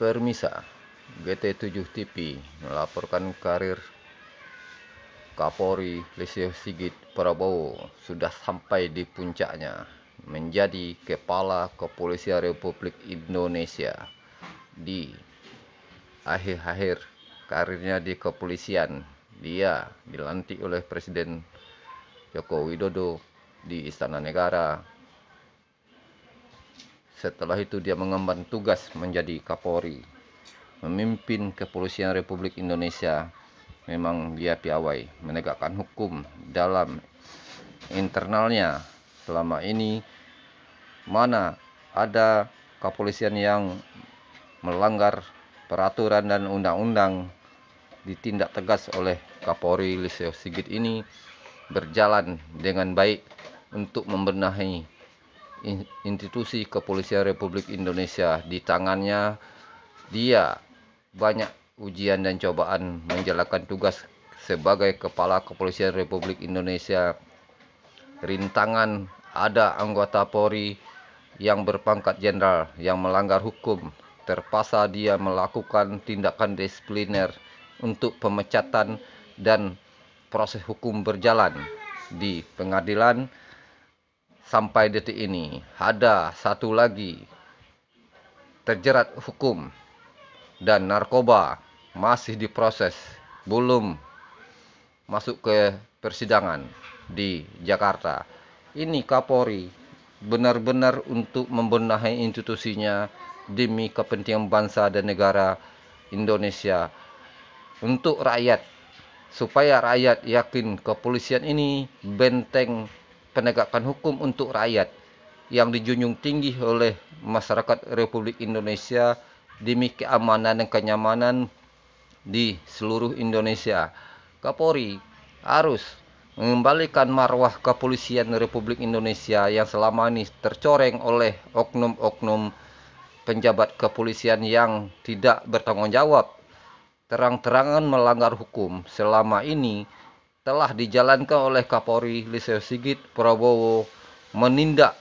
Permisa GT7 TV melaporkan karir Kapolri Lesio Sigit Prabowo sudah sampai di puncaknya menjadi Kepala Kepolisian Republik Indonesia di akhir-akhir karirnya di kepolisian dia dilantik oleh Presiden Joko Widodo di Istana Negara setelah itu dia mengemban tugas menjadi Kapolri, memimpin Kepolisian Republik Indonesia. Memang dia piawai menegakkan hukum dalam internalnya. Selama ini mana ada kepolisian yang melanggar peraturan dan undang-undang ditindak tegas oleh Kapolri Liseo Sigit ini berjalan dengan baik untuk membenahi institusi kepolisian Republik Indonesia di tangannya dia banyak ujian dan cobaan menjalankan tugas sebagai Kepala Kepolisian Republik Indonesia. Rintangan ada anggota Polri yang berpangkat jenderal yang melanggar hukum, terpaksa dia melakukan tindakan disipliner untuk pemecatan dan proses hukum berjalan di pengadilan sampai detik ini ada satu lagi terjerat hukum dan narkoba masih diproses belum masuk ke persidangan di Jakarta. Ini Kapolri benar-benar untuk membenahi institusinya demi kepentingan bangsa dan negara Indonesia untuk rakyat supaya rakyat yakin kepolisian ini benteng penegakan hukum untuk rakyat yang dijunjung tinggi oleh masyarakat Republik Indonesia demi keamanan dan kenyamanan di seluruh Indonesia. Kapolri harus mengembalikan marwah kepolisian Republik Indonesia yang selama ini tercoreng oleh oknum-oknum penjabat kepolisian yang tidak bertanggung jawab terang-terangan melanggar hukum selama ini telah dijalankan oleh Kapolri Liseo Sigit Prabowo menindak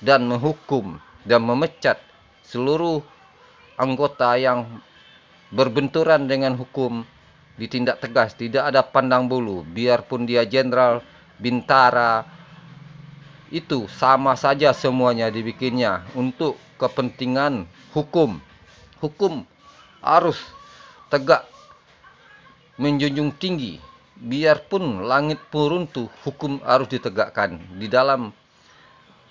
dan menghukum dan memecat seluruh anggota yang berbenturan dengan hukum ditindak tegas tidak ada pandang bulu biarpun dia jenderal bintara itu sama saja semuanya dibikinnya untuk kepentingan hukum hukum harus tegak menjunjung tinggi biarpun langit pun runtuh, hukum harus ditegakkan di dalam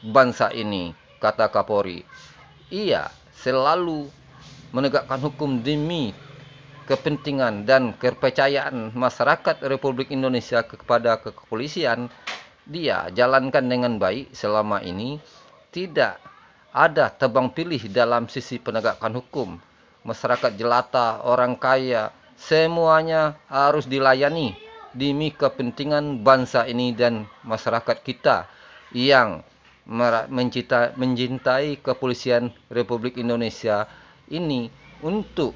bangsa ini, kata Kapolri. Ia selalu menegakkan hukum demi kepentingan dan kepercayaan masyarakat Republik Indonesia kepada kepolisian. Dia jalankan dengan baik selama ini, tidak ada tebang pilih dalam sisi penegakan hukum. Masyarakat jelata, orang kaya, semuanya harus dilayani demi kepentingan bangsa ini dan masyarakat kita yang mencita, mencintai kepolisian Republik Indonesia ini untuk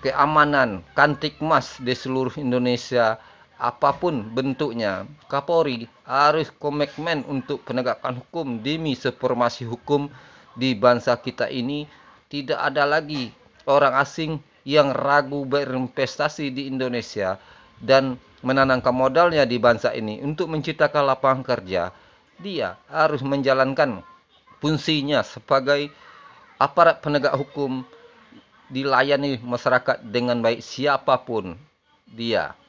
keamanan kantik emas di seluruh Indonesia apapun bentuknya Kapolri harus komitmen untuk penegakan hukum demi supremasi hukum di bangsa kita ini tidak ada lagi orang asing yang ragu berinvestasi di Indonesia dan menanamkan modalnya di bangsa ini untuk menciptakan lapangan kerja, dia harus menjalankan fungsinya sebagai aparat penegak hukum dilayani masyarakat dengan baik siapapun dia.